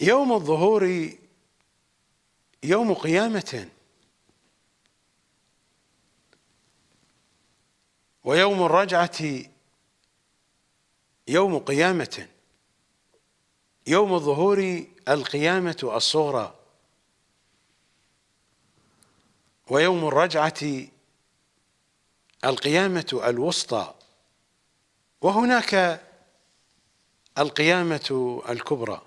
يوم الظهور يوم قيامة ويوم الرجعة يوم قيامة يوم الظهور القيامة الصغرى ويوم الرجعة القيامة الوسطى وهناك القيامة الكبرى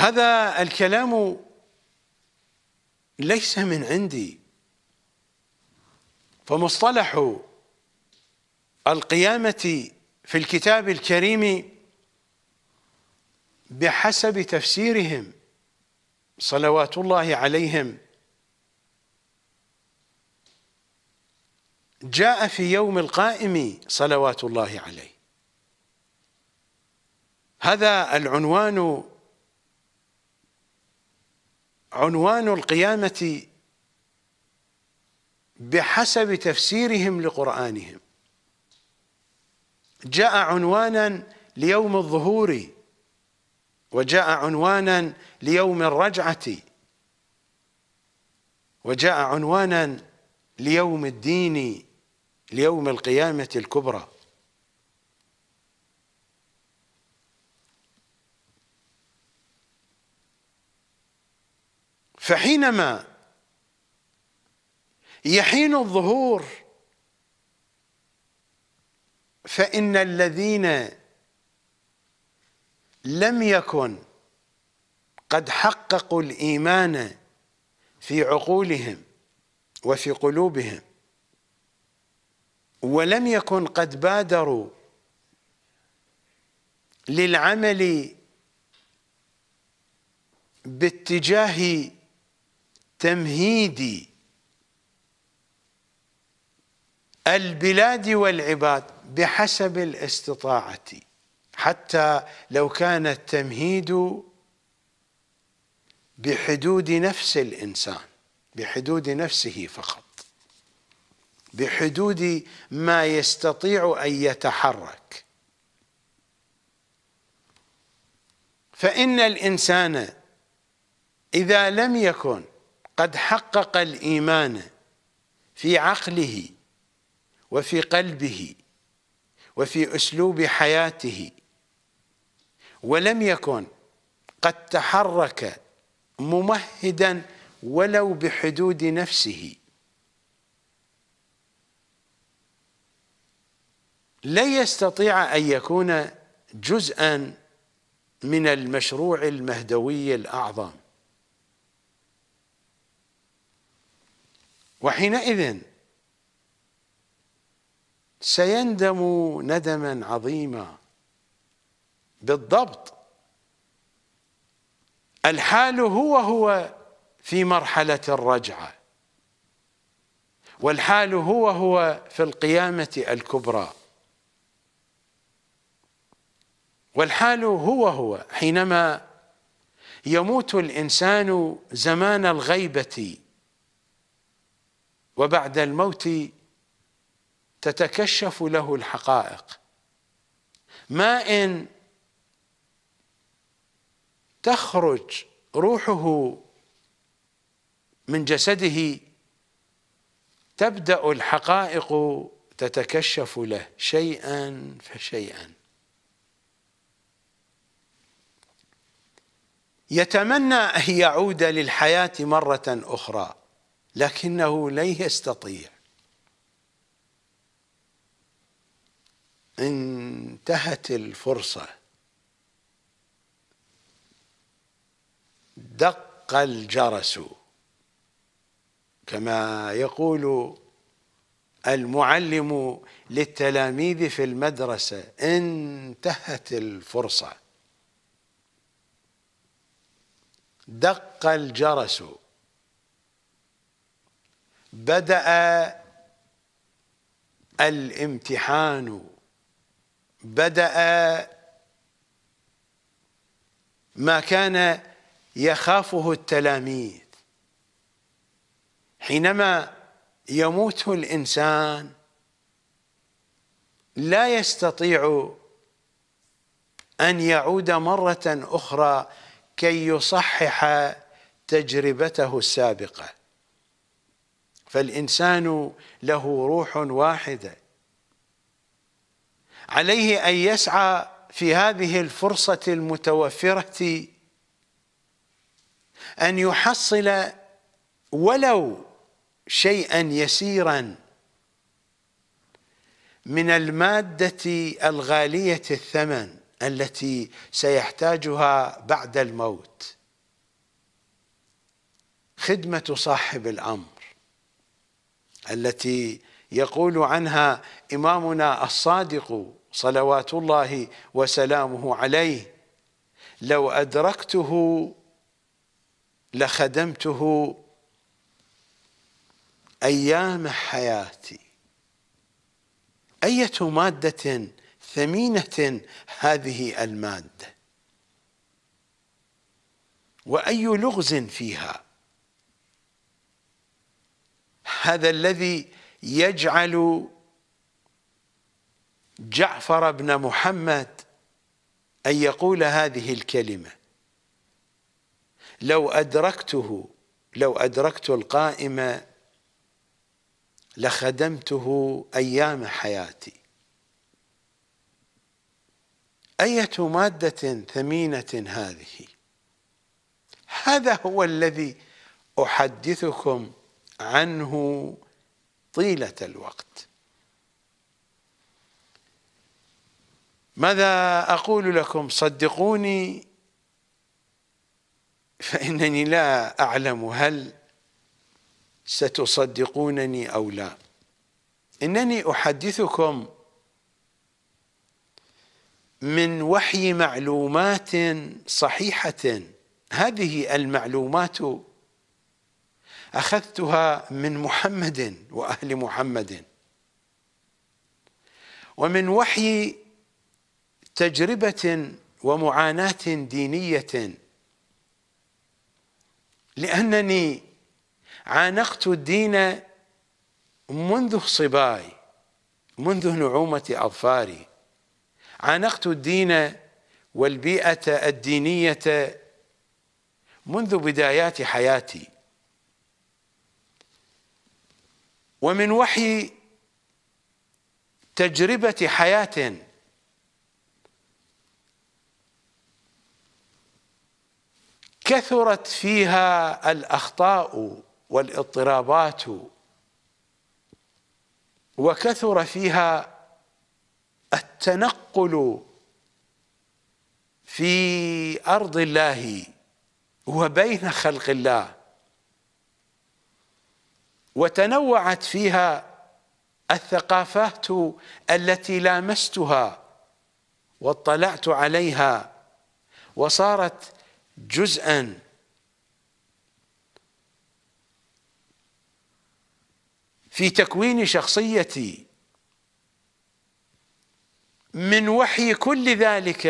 هذا الكلام ليس من عندي فمصطلح القيامة في الكتاب الكريم بحسب تفسيرهم صلوات الله عليهم جاء في يوم القائم صلوات الله عليه هذا العنوان عنوان القيامة بحسب تفسيرهم لقرآنهم جاء عنوانا ليوم الظهور وجاء عنوانا ليوم الرجعة وجاء عنوانا ليوم الدين ليوم القيامة الكبرى فحينما يحين الظهور فإن الذين لم يكن قد حققوا الإيمان في عقولهم وفي قلوبهم ولم يكن قد بادروا للعمل باتجاه تمهيد البلاد والعباد بحسب الاستطاعة حتى لو كان التمهيد بحدود نفس الإنسان بحدود نفسه فقط بحدود ما يستطيع أن يتحرك فإن الإنسان إذا لم يكن قد حقق الإيمان في عقله وفي قلبه وفي أسلوب حياته ولم يكن قد تحرك ممهدا ولو بحدود نفسه لا يستطيع أن يكون جزءا من المشروع المهدوي الأعظم وحينئذ سيندم ندما عظيما بالضبط الحال هو هو في مرحلة الرجعة والحال هو هو في القيامة الكبرى والحال هو هو حينما يموت الإنسان زمان الغيبة وبعد الموت تتكشف له الحقائق ما ان تخرج روحه من جسده تبدا الحقائق تتكشف له شيئا فشيئا يتمنى ان يعود للحياه مره اخرى لكنه لن يستطيع انتهت الفرصه دق الجرس كما يقول المعلم للتلاميذ في المدرسه انتهت الفرصه دق الجرس بدأ الامتحان بدأ ما كان يخافه التلاميذ حينما يموت الإنسان لا يستطيع أن يعود مرة أخرى كي يصحح تجربته السابقه فالإنسان له روح واحدة عليه أن يسعى في هذه الفرصة المتوفرة أن يحصل ولو شيئا يسيرا من المادة الغالية الثمن التي سيحتاجها بعد الموت خدمة صاحب الأمر التي يقول عنها إمامنا الصادق صلوات الله وسلامه عليه لو أدركته لخدمته أيام حياتي أية مادة ثمينة هذه المادة وأي لغز فيها هذا الذي يجعل جعفر بن محمد أن يقول هذه الكلمة لو أدركته لو أدركت القائمة لخدمته أيام حياتي أية مادة ثمينة هذه هذا هو الذي أحدثكم عنه طيلة الوقت ماذا أقول لكم صدقوني فإنني لا أعلم هل ستصدقونني أو لا إنني أحدثكم من وحي معلومات صحيحة هذه المعلومات اخذتها من محمد واهل محمد ومن وحي تجربه ومعاناه دينيه لانني عانقت الدين منذ صباي منذ نعومه اظفاري عانقت الدين والبيئه الدينيه منذ بدايات حياتي ومن وحي تجربة حياة كثرت فيها الأخطاء والاضطرابات وكثر فيها التنقل في أرض الله وبين خلق الله وتنوعت فيها الثقافات التي لامستها واطلعت عليها وصارت جزءا في تكوين شخصيتي من وحي كل ذلك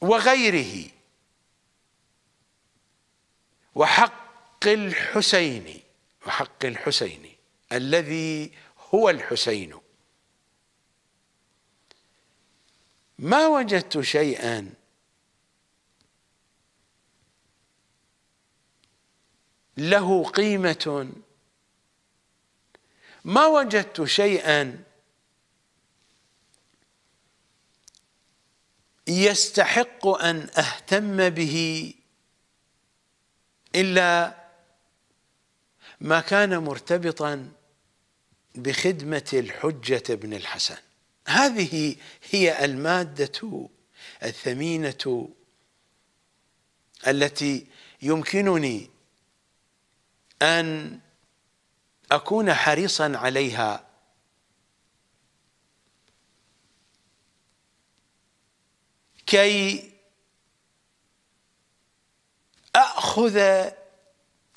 وغيره وحق الحسين وحق الحسين الذي هو الحسين ما وجدت شيئا له قيمة ما وجدت شيئا يستحق أن أهتم به إلا ما كان مرتبطا بخدمة الحجة ابن الحسن هذه هي المادة الثمينة التي يمكنني أن أكون حريصا عليها كي أخذ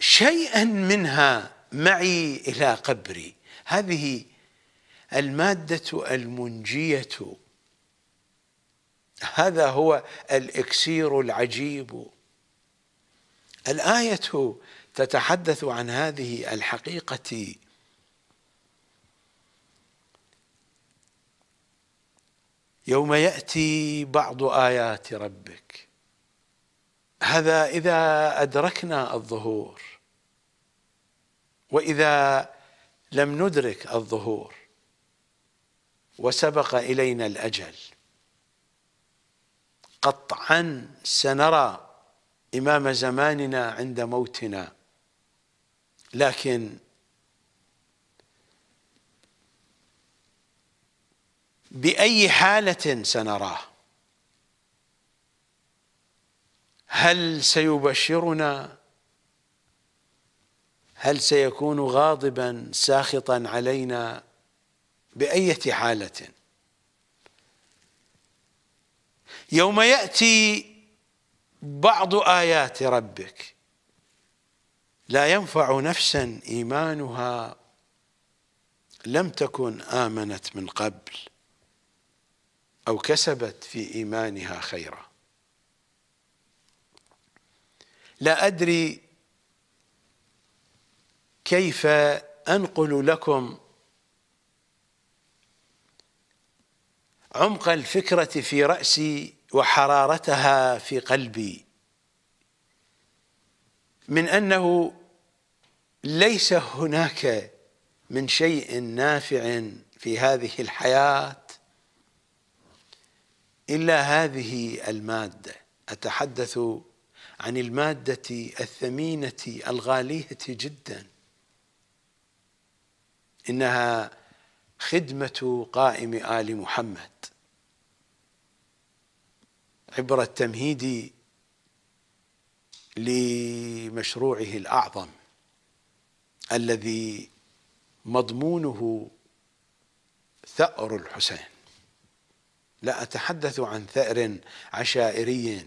شيئا منها معي الى قبري هذه الماده المنجيه هذا هو الاكسير العجيب الايه تتحدث عن هذه الحقيقه يوم ياتي بعض ايات ربك هذا اذا ادركنا الظهور واذا لم ندرك الظهور وسبق الينا الاجل قطعا سنرى امام زماننا عند موتنا لكن باي حاله سنراه هل سيبشرنا هل سيكون غاضبا ساخطا علينا بأية حالة يوم يأتي بعض آيات ربك لا ينفع نفسا إيمانها لم تكن آمنت من قبل أو كسبت في إيمانها خيرا لا أدري كيف انقل لكم عمق الفكره في راسي وحرارتها في قلبي من انه ليس هناك من شيء نافع في هذه الحياه الا هذه الماده اتحدث عن الماده الثمينه الغاليه جدا إنها خدمة قائم آل محمد عبر التمهيد لمشروعه الأعظم الذي مضمونه ثأر الحسين لا أتحدث عن ثأر عشائري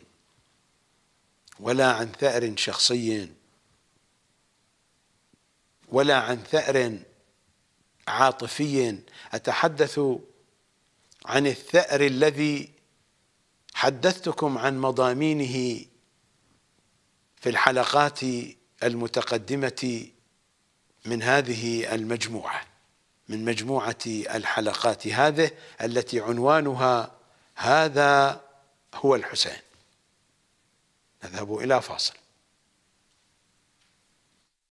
ولا عن ثأر شخصي ولا عن ثأر عاطفي أتحدث عن الثأر الذي حدثتكم عن مضامينه في الحلقات المتقدمة من هذه المجموعة من مجموعة الحلقات هذه التي عنوانها هذا هو الحسين نذهب إلى فاصل